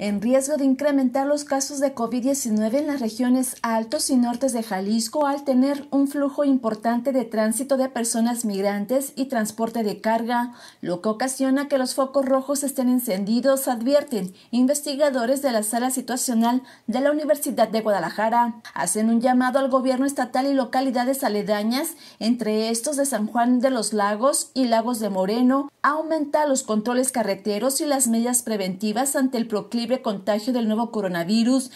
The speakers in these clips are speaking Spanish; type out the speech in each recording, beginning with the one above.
en riesgo de incrementar los casos de COVID-19 en las regiones altos y nortes de Jalisco al tener un flujo importante de tránsito de personas migrantes y transporte de carga, lo que ocasiona que los focos rojos estén encendidos, advierten investigadores de la sala situacional de la Universidad de Guadalajara. Hacen un llamado al gobierno estatal y localidades aledañas, entre estos de San Juan de los Lagos y Lagos de Moreno, a aumentar los controles carreteros y las medidas preventivas ante el proclive contagio del nuevo coronavirus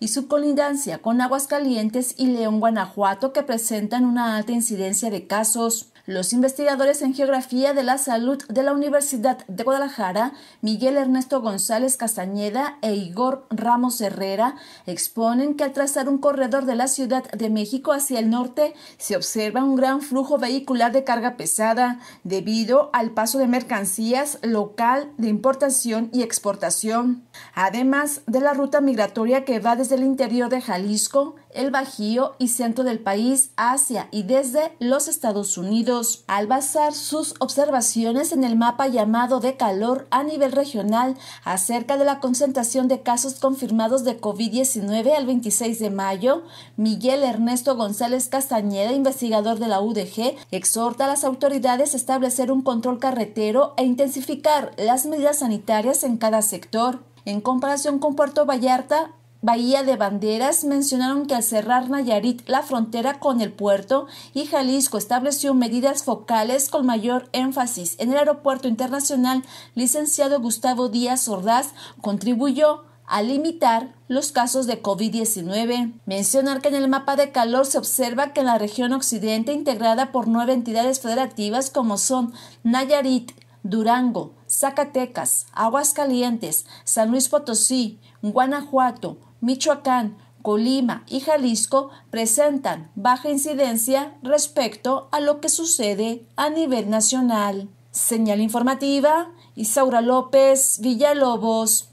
y su colindancia con Aguascalientes y León, Guanajuato, que presentan una alta incidencia de casos. Los investigadores en Geografía de la Salud de la Universidad de Guadalajara, Miguel Ernesto González Castañeda e Igor Ramos Herrera, exponen que al trazar un corredor de la Ciudad de México hacia el norte, se observa un gran flujo vehicular de carga pesada debido al paso de mercancías local de importación y exportación, además de la ruta migratoria que va desde el interior de Jalisco el Bajío y centro del país hacia y desde los Estados Unidos. Al basar sus observaciones en el mapa llamado de calor a nivel regional acerca de la concentración de casos confirmados de COVID-19 al 26 de mayo, Miguel Ernesto González Castañeda, investigador de la UDG, exhorta a las autoridades a establecer un control carretero e intensificar las medidas sanitarias en cada sector. En comparación con Puerto Vallarta, Bahía de Banderas mencionaron que al cerrar Nayarit la frontera con el puerto y Jalisco estableció medidas focales con mayor énfasis en el aeropuerto internacional, licenciado Gustavo Díaz Ordaz contribuyó a limitar los casos de COVID-19. Mencionar que en el mapa de calor se observa que en la región occidente integrada por nueve entidades federativas como son Nayarit, Durango, Zacatecas, Aguascalientes, San Luis Potosí, Guanajuato, Michoacán, Colima y Jalisco presentan baja incidencia respecto a lo que sucede a nivel nacional. Señal informativa, Isaura López, Villalobos.